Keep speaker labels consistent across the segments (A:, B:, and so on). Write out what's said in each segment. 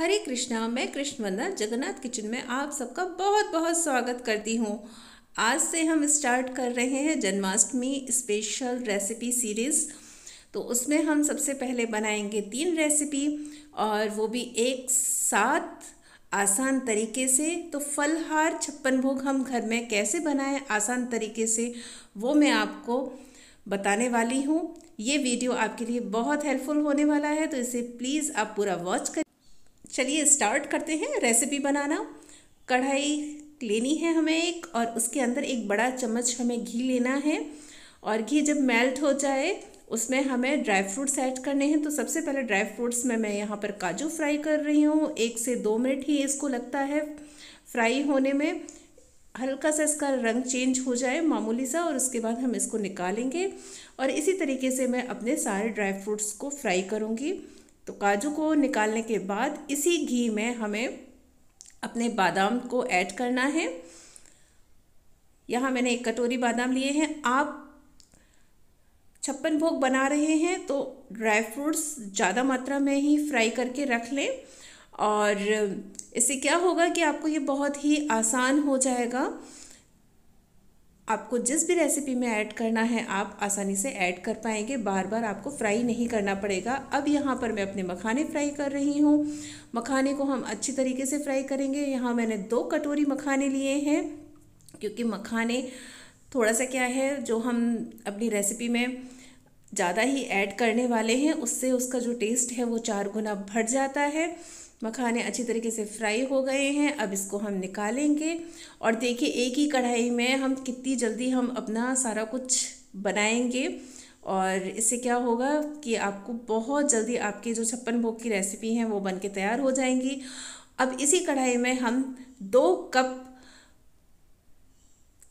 A: हरे कृष्णा मैं कृष्ण वंदना जगन्नाथ किचन में आप सबका बहुत बहुत स्वागत करती हूँ आज से हम स्टार्ट कर रहे हैं जन्माष्टमी स्पेशल रेसिपी सीरीज़ तो उसमें हम सबसे पहले बनाएंगे तीन रेसिपी और वो भी एक साथ आसान तरीके से तो फलहार छप्पन भोग हम घर में कैसे बनाएं आसान तरीके से वो मैं आपको बताने वाली हूँ ये वीडियो आपके लिए बहुत हेल्पफुल होने वाला है तो इसे प्लीज़ आप पूरा वॉच करें चलिए स्टार्ट करते हैं रेसिपी बनाना कढ़ाई लेनी है हमें एक और उसके अंदर एक बड़ा चम्मच हमें घी लेना है और घी जब मेल्ट हो जाए उसमें हमें ड्राई फ्रूट्स ऐड करने हैं तो सबसे पहले ड्राई फ्रूट्स में मैं यहाँ पर काजू फ्राई कर रही हूँ एक से दो मिनट ही इसको लगता है फ्राई होने में हल्का सा इसका रंग चेंज हो जाए मामूली सा और उसके बाद हम इसको निकालेंगे और इसी तरीके से मैं अपने सारे ड्राई फ्रूट्स को फ्राई करूँगी तो काजू को निकालने के बाद इसी घी में हमें अपने बादाम को ऐड करना है यहाँ मैंने एक कटोरी बादाम लिए हैं आप छप्पन भोग बना रहे हैं तो ड्राई फ्रूट्स ज़्यादा मात्रा में ही फ्राई करके रख लें और इससे क्या होगा कि आपको ये बहुत ही आसान हो जाएगा आपको जिस भी रेसिपी में ऐड करना है आप आसानी से ऐड कर पाएंगे बार बार आपको फ्राई नहीं करना पड़ेगा अब यहाँ पर मैं अपने मखाने फ्राई कर रही हूँ मखाने को हम अच्छी तरीके से फ्राई करेंगे यहाँ मैंने दो कटोरी मखाने लिए हैं क्योंकि मखाने थोड़ा सा क्या है जो हम अपनी रेसिपी में ज़्यादा ही ऐड करने वाले हैं उससे उसका जो टेस्ट है वो चार गुना बढ़ जाता है मखाने अच्छी तरीके से फ्राई हो गए हैं अब इसको हम निकालेंगे और देखिए एक ही कढ़ाई में हम कितनी जल्दी हम अपना सारा कुछ बनाएंगे और इससे क्या होगा कि आपको बहुत जल्दी आपके जो छप्पन भोग की रेसिपी हैं वो बन के तैयार हो जाएंगी अब इसी कढ़ाई में हम दो कप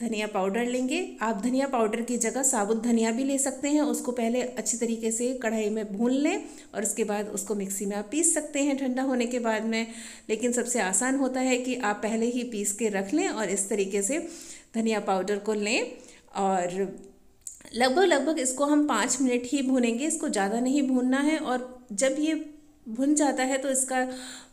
A: धनिया पाउडर लेंगे आप धनिया पाउडर की जगह साबुत धनिया भी ले सकते हैं उसको पहले अच्छी तरीके से कढ़ाई में भून लें और उसके बाद उसको मिक्सी में आप पीस सकते हैं ठंडा होने के बाद में लेकिन सबसे आसान होता है कि आप पहले ही पीस के रख लें और इस तरीके से धनिया पाउडर को लें और लगभग लगभग इसको हम पाँच मिनट ही भूनेंगे इसको ज़्यादा नहीं भूनना है और जब ये भुन जाता है तो इसका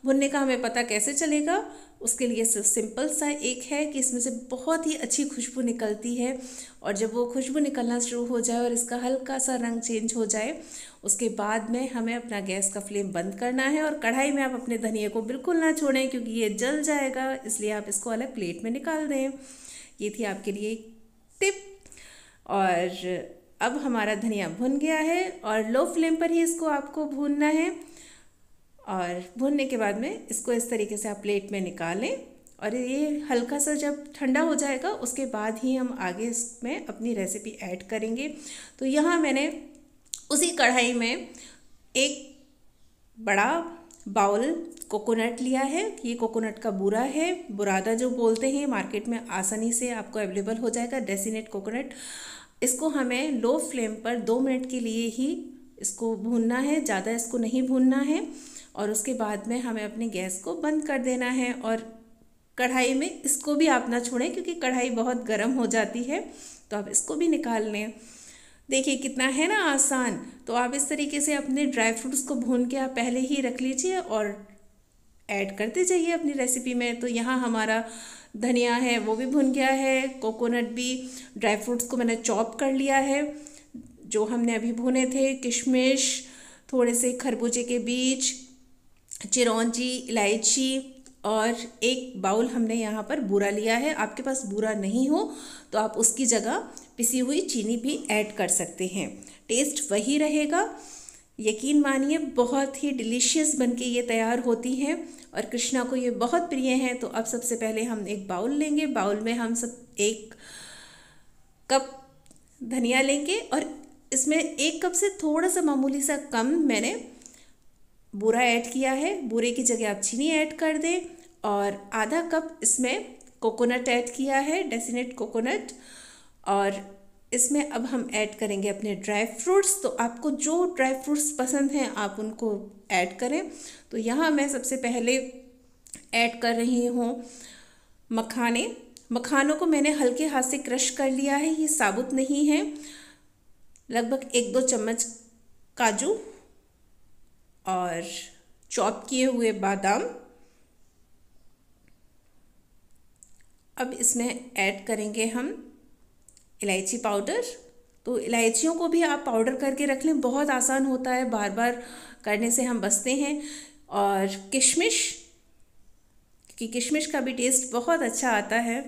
A: भुनने का हमें पता कैसे चलेगा उसके लिए सिर्फ सिंपल सा एक है कि इसमें से बहुत ही अच्छी खुशबू निकलती है और जब वो खुशबू निकलना शुरू हो जाए और इसका हल्का सा रंग चेंज हो जाए उसके बाद में हमें अपना गैस का फ्लेम बंद करना है और कढ़ाई में आप अपने धनिए को बिल्कुल ना छोड़ें क्योंकि ये जल जाएगा इसलिए आप इसको अलग प्लेट में निकाल दें ये थी आपके लिए एक टिप और अब हमारा धनिया भुन गया है और लो फ्लेम पर ही इसको आपको भूनना है और भूनने के बाद में इसको इस तरीके से आप प्लेट में निकालें और ये हल्का सा जब ठंडा हो जाएगा उसके बाद ही हम आगे इसमें अपनी रेसिपी ऐड करेंगे तो यहाँ मैंने उसी कढ़ाई में एक बड़ा बाउल कोकोनट लिया है ये कोकोनट का बुरा है बुरादा जो बोलते हैं मार्केट में आसानी से आपको अवेलेबल हो जाएगा डेसीनेट कोकोनट इसको हमें लो फ्लेम पर दो मिनट के लिए ही इसको भूनना है ज़्यादा इसको नहीं भूनना है और उसके बाद में हमें अपने गैस को बंद कर देना है और कढ़ाई में इसको भी आप ना छोड़ें क्योंकि कढ़ाई बहुत गर्म हो जाती है तो आप इसको भी निकाल लें देखिए कितना है ना आसान तो आप इस तरीके से अपने ड्राई फ्रूट्स को भून के आप पहले ही रख लीजिए और ऐड करते जाइए अपनी रेसिपी में तो यहाँ हमारा धनिया है वो भी भुन गया है कोकोनट भी ड्राई फ्रूट्स को मैंने चॉप कर लिया है जो हमने अभी भुने थे किशमिश थोड़े से खरबूजे के बीज चिरौंजी इलायची और एक बाउल हमने यहाँ पर बूरा लिया है आपके पास बूरा नहीं हो तो आप उसकी जगह पिसी हुई चीनी भी ऐड कर सकते हैं टेस्ट वही रहेगा यकीन मानिए बहुत ही डिलीशियस बन के ये तैयार होती हैं और कृष्णा को ये बहुत प्रिय हैं तो अब सबसे पहले हम एक बाउल लेंगे बाउल में हम सब एक कप धनिया लेंगे और इसमें एक कप से थोड़ा सा मामूली सा कम मैंने बूरा ऐड किया है बूरे की जगह आप चीनी ऐड कर दें और आधा कप इसमें कोकोनट ऐड किया है डेसिनेट कोकोनट और इसमें अब हम ऐड करेंगे अपने ड्राई फ्रूट्स तो आपको जो ड्राई फ्रूट्स पसंद हैं आप उनको ऐड करें तो यहाँ मैं सबसे पहले ऐड कर रही हूँ मखाने मखानों को मैंने हल्के हाथ से क्रश कर लिया है ये साबुत नहीं है लगभग एक दो चम्मच काजू और चॉप किए हुए बादाम अब इसमें ऐड करेंगे हम इलायची पाउडर तो इलायचियों को भी आप पाउडर करके रख लें बहुत आसान होता है बार बार करने से हम बचते हैं और किशमिश कि किशमिश का भी टेस्ट बहुत अच्छा आता है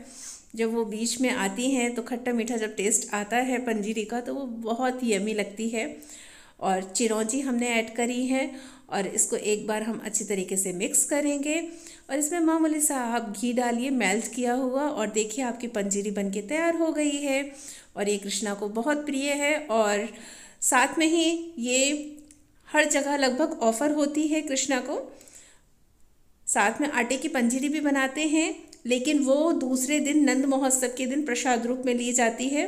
A: जब वो बीच में आती हैं तो खट्टा मीठा जब टेस्ट आता है पंजीरी का तो वो बहुत ही यमी लगती है और चिरौंजी हमने ऐड करी है और इसको एक बार हम अच्छी तरीके से मिक्स करेंगे और इसमें मामूली सा आप घी डालिए मेल्ट किया हुआ और देखिए आपकी पंजीरी बनके तैयार हो गई है और ये कृष्णा को बहुत प्रिय है और साथ में ही ये हर जगह लगभग ऑफ़र होती है कृष्णा को साथ में आटे की पंजीरी भी बनाते हैं लेकिन वो दूसरे दिन नंद महोत्सव के दिन प्रसाद रूप में ली जाती है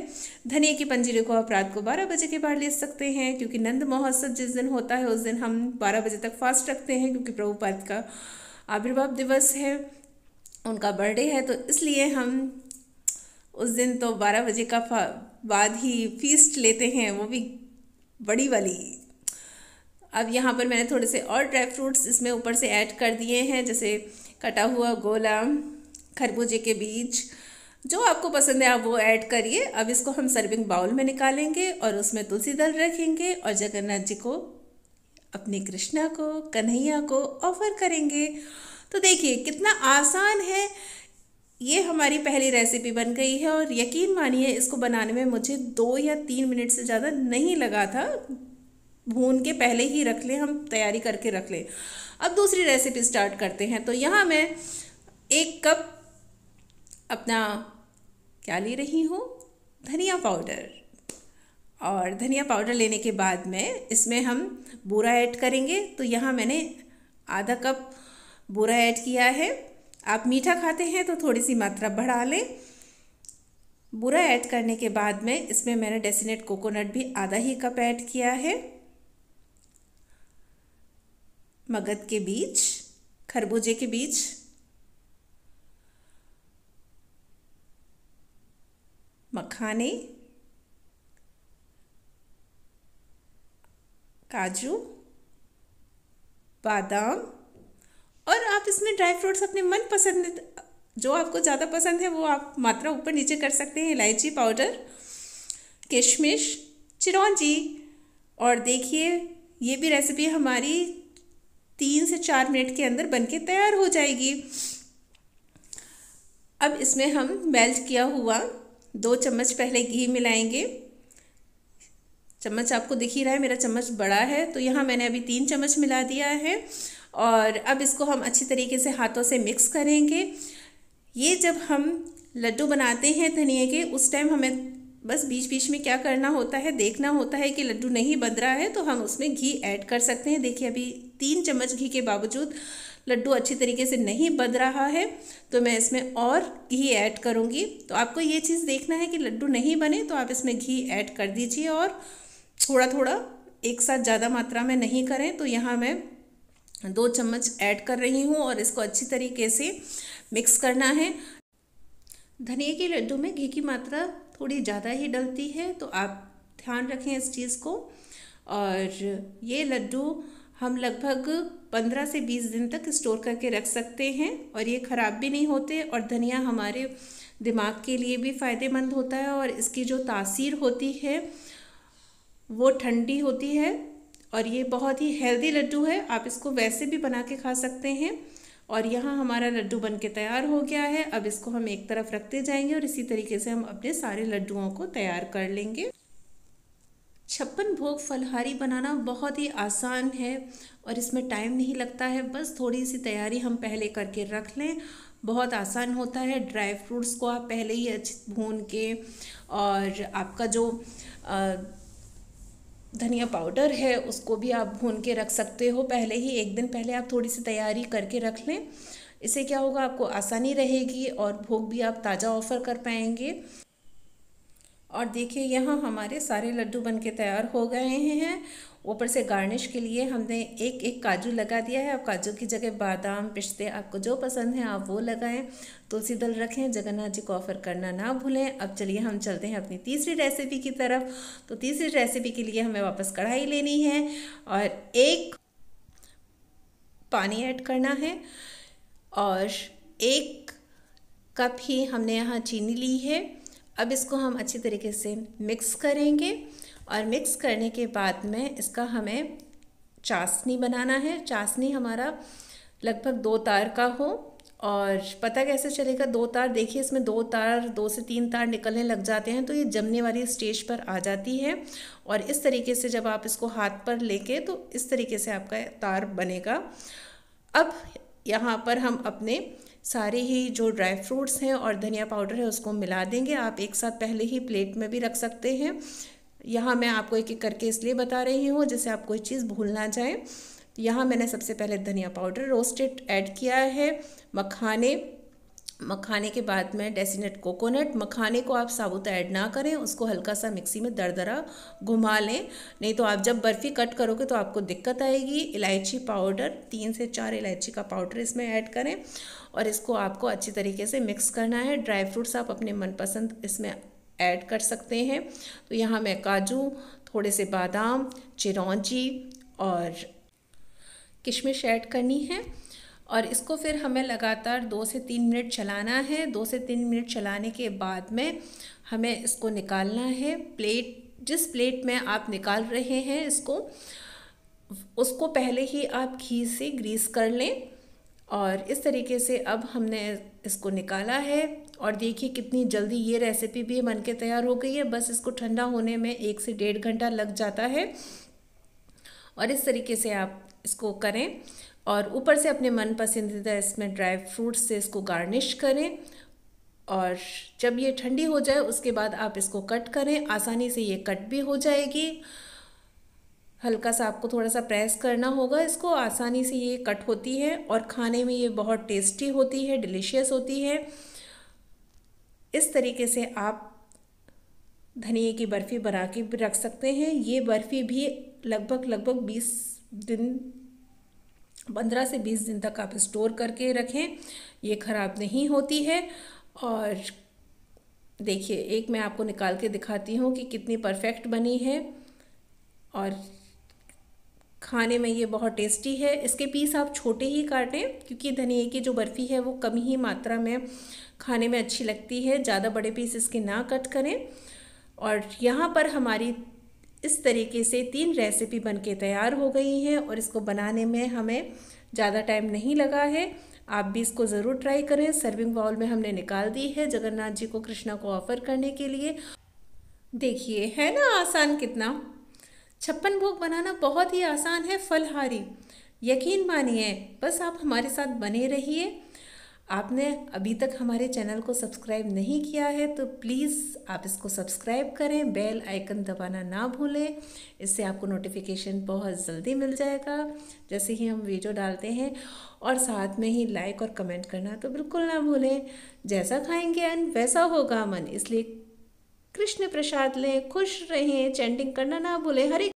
A: धनिया के पंजीरे को आप रात को बारह बजे के बाद ले सकते हैं क्योंकि नंद महोत्सव जिस दिन होता है उस दिन हम बारह बजे तक फास्ट रखते हैं क्योंकि प्रभुपाद का आविर्भाव दिवस है उनका बर्थडे है तो इसलिए हम उस दिन तो बारह बजे का बाद ही फीस्ट लेते हैं वो भी बड़ी वाली अब यहाँ पर मैंने थोड़े से और ड्राई फ्रूट्स इसमें ऊपर से ऐड कर दिए हैं जैसे कटा हुआ गोला खरबूजे के बीज जो आपको पसंद है आप वो ऐड करिए अब इसको हम सर्विंग बाउल में निकालेंगे और उसमें तुलसी दल रखेंगे और जगन्नाथ जी को अपने कृष्णा को कन्हैया को ऑफर करेंगे तो देखिए कितना आसान है ये हमारी पहली रेसिपी बन गई है और यकीन मानिए इसको बनाने में मुझे दो या तीन मिनट से ज़्यादा नहीं लगा था भून के पहले ही रख लें हम तैयारी करके रख लें अब दूसरी रेसिपी स्टार्ट करते हैं तो यहाँ मैं एक कप अपना क्या ले रही हूँ धनिया पाउडर और धनिया पाउडर लेने के बाद में इसमें हम बूरा ऐड करेंगे तो यहाँ मैंने आधा कप बूरा ऐड किया है आप मीठा खाते हैं तो थोड़ी सी मात्रा बढ़ा लें बूरा ऐड करने के बाद में इसमें मैंने डेसिनेट कोकोनट भी आधा ही कप ऐड किया है मगध के बीज खरबूजे के बीज मखाने काजू बादाम और आप इसमें ड्राई फ्रूट्स अपने मन पसंद जो आपको ज़्यादा पसंद है वो आप मात्रा ऊपर नीचे कर सकते हैं इलायची पाउडर किशमिश चिरौंजी और देखिए ये भी रेसिपी हमारी तीन से चार मिनट के अंदर बनके तैयार हो जाएगी अब इसमें हम मेल्ट किया हुआ दो चम्मच पहले घी मिलाएंगे चम्मच आपको दिख ही रहा है मेरा चम्मच बड़ा है तो यहाँ मैंने अभी तीन चम्मच मिला दिया है और अब इसको हम अच्छी तरीके से हाथों से मिक्स करेंगे ये जब हम लड्डू बनाते हैं धनिए के उस टाइम हमें बस बीच बीच में क्या करना होता है देखना होता है कि लड्डू नहीं बन रहा है तो हम उसमें घी ऐड कर सकते हैं देखिए अभी तीन चम्मच घी के बावजूद लड्डू अच्छी तरीके से नहीं बद रहा है तो मैं इसमें और घी ऐड करूँगी तो आपको ये चीज़ देखना है कि लड्डू नहीं बने तो आप इसमें घी ऐड कर दीजिए और थोड़ा थोड़ा एक साथ ज़्यादा मात्रा में नहीं करें तो यहाँ मैं दो चम्मच ऐड कर रही हूँ और इसको अच्छी तरीके से मिक्स करना है धनिए के लड्डू में घी की मात्रा थोड़ी ज़्यादा ही डलती है तो आप ध्यान रखें इस चीज़ को और ये लड्डू हम लगभग पंद्रह से बीस दिन तक स्टोर करके रख सकते हैं और ये ख़राब भी नहीं होते और धनिया हमारे दिमाग के लिए भी फ़ायदेमंद होता है और इसकी जो तासीर होती है वो ठंडी होती है और ये बहुत ही हेल्दी लड्डू है आप इसको वैसे भी बना के खा सकते हैं और यहाँ हमारा लड्डू बन के तैयार हो गया है अब इसको हम एक तरफ रखते जाएंगे और इसी तरीके से हम अपने सारे लड्डुओं को तैयार कर लेंगे छप्पन भोग फलहारी बनाना बहुत ही आसान है और इसमें टाइम नहीं लगता है बस थोड़ी सी तैयारी हम पहले करके रख लें बहुत आसान होता है ड्राई फ्रूट्स को आप पहले ही अच्छे भून के और आपका जो धनिया पाउडर है उसको भी आप भून के रख सकते हो पहले ही एक दिन पहले आप थोड़ी सी तैयारी करके रख लें इससे क्या होगा आपको आसानी रहेगी और भोग भी आप ताज़ा ऑफ़र कर पाएंगे और देखिए यहाँ हमारे सारे लड्डू बन के तैयार हो गए हैं ऊपर से गार्निश के लिए हमने एक एक काजू लगा दिया है अब काजू की जगह बादाम पिस्ते आपको जो पसंद है आप वो लगाएं तुलसी दल रखें जगन्नाथ जी को ऑफ़र करना ना भूलें अब चलिए हम चलते हैं अपनी तीसरी रेसिपी की तरफ तो तीसरी रेसिपी के लिए हमें वापस कढ़ाई लेनी है और एक पानी ऐड करना है और एक कप ही हमने यहाँ चीनी ली है अब इसको हम अच्छी तरीके से मिक्स करेंगे और मिक्स करने के बाद में इसका हमें चाशनी बनाना है चाशनी हमारा लगभग दो तार का हो और पता कैसे चलेगा दो तार देखिए इसमें दो तार दो से तीन तार निकलने लग जाते हैं तो ये जमने वाली स्टेज पर आ जाती है और इस तरीके से जब आप इसको हाथ पर लेके तो इस तरीके से आपका तार बनेगा अब यहाँ पर हम अपने सारे ही जो ड्राई फ्रूट्स हैं और धनिया पाउडर है उसको मिला देंगे आप एक साथ पहले ही प्लेट में भी रख सकते हैं यहाँ मैं आपको एक एक करके इसलिए बता रही हूँ जैसे आप कोई चीज़ भूल ना जाए यहाँ मैंने सबसे पहले धनिया पाउडर रोस्टेड ऐड किया है मखाने मखाने के बाद में डेसीनेट कोकोनट मखाने को आप साबुत ऐड ना करें उसको हल्का सा मिक्सी में दरदरा घुमा लें नहीं तो आप जब बर्फ़ी कट करोगे तो आपको दिक्कत आएगी इलायची पाउडर तीन से चार इलायची का पाउडर इसमें ऐड करें और इसको आपको अच्छी तरीके से मिक्स करना है ड्राई फ्रूट्स आप अपने मनपसंद इसमें ऐड कर सकते हैं तो यहाँ मैं काजू थोड़े से बादाम चिरौंजी और किशमिश ऐड करनी है और इसको फिर हमें लगातार दो से तीन मिनट चलाना है दो से तीन मिनट चलाने के बाद में हमें इसको निकालना है प्लेट जिस प्लेट में आप निकाल रहे हैं इसको उसको पहले ही आप घी से ग्रीस कर लें और इस तरीके से अब हमने इसको निकाला है और देखिए कितनी जल्दी ये रेसिपी भी बन के तैयार हो गई है बस इसको ठंडा होने में एक से डेढ़ घंटा लग जाता है और इस तरीके से आप इसको करें और ऊपर से अपने मन पसंदीदा इसमें ड्राई फ्रूट्स से इसको गार्निश करें और जब ये ठंडी हो जाए उसके बाद आप इसको कट करें आसानी से ये कट भी हो जाएगी हल्का सा आपको थोड़ा सा प्रेस करना होगा इसको आसानी से ये कट होती है और खाने में ये बहुत टेस्टी होती है डिलीशियस होती है इस तरीके से आप धनिए की बर्फ़ी बना के रख सकते हैं ये बर्फ़ी भी लगभग लगभग बीस दिन पंद्रह से बीस दिन तक आप स्टोर करके रखें ये ख़राब नहीं होती है और देखिए एक मैं आपको निकाल के दिखाती हूँ कि कितनी परफेक्ट बनी है और खाने में ये बहुत टेस्टी है इसके पीस आप छोटे ही काटें क्योंकि धनिए की जो बर्फ़ी है वो कम ही मात्रा में खाने में अच्छी लगती है ज़्यादा बड़े पीस इसके ना कट करें और यहाँ पर हमारी इस तरीके से तीन रेसिपी बनके तैयार हो गई हैं और इसको बनाने में हमें ज़्यादा टाइम नहीं लगा है आप भी इसको ज़रूर ट्राई करें सर्विंग बाउल में हमने निकाल दी है जगन्नाथ जी को कृष्णा को ऑफ़र करने के लिए देखिए है ना आसान कितना छप्पन भोग बनाना बहुत ही आसान है फलहारी यकीन मानिए बस आप हमारे साथ बने रहिए आपने अभी तक हमारे चैनल को सब्सक्राइब नहीं किया है तो प्लीज़ आप इसको सब्सक्राइब करें बेल आइकन दबाना ना भूलें इससे आपको नोटिफिकेशन बहुत जल्दी मिल जाएगा जैसे ही हम वीडियो डालते हैं और साथ में ही लाइक और कमेंट करना तो बिल्कुल ना भूलें जैसा खाएंगे अन्न वैसा होगा मन इसलिए कृष्ण प्रसाद लें खुश रहें चैंटिंग करना ना भूलें हरे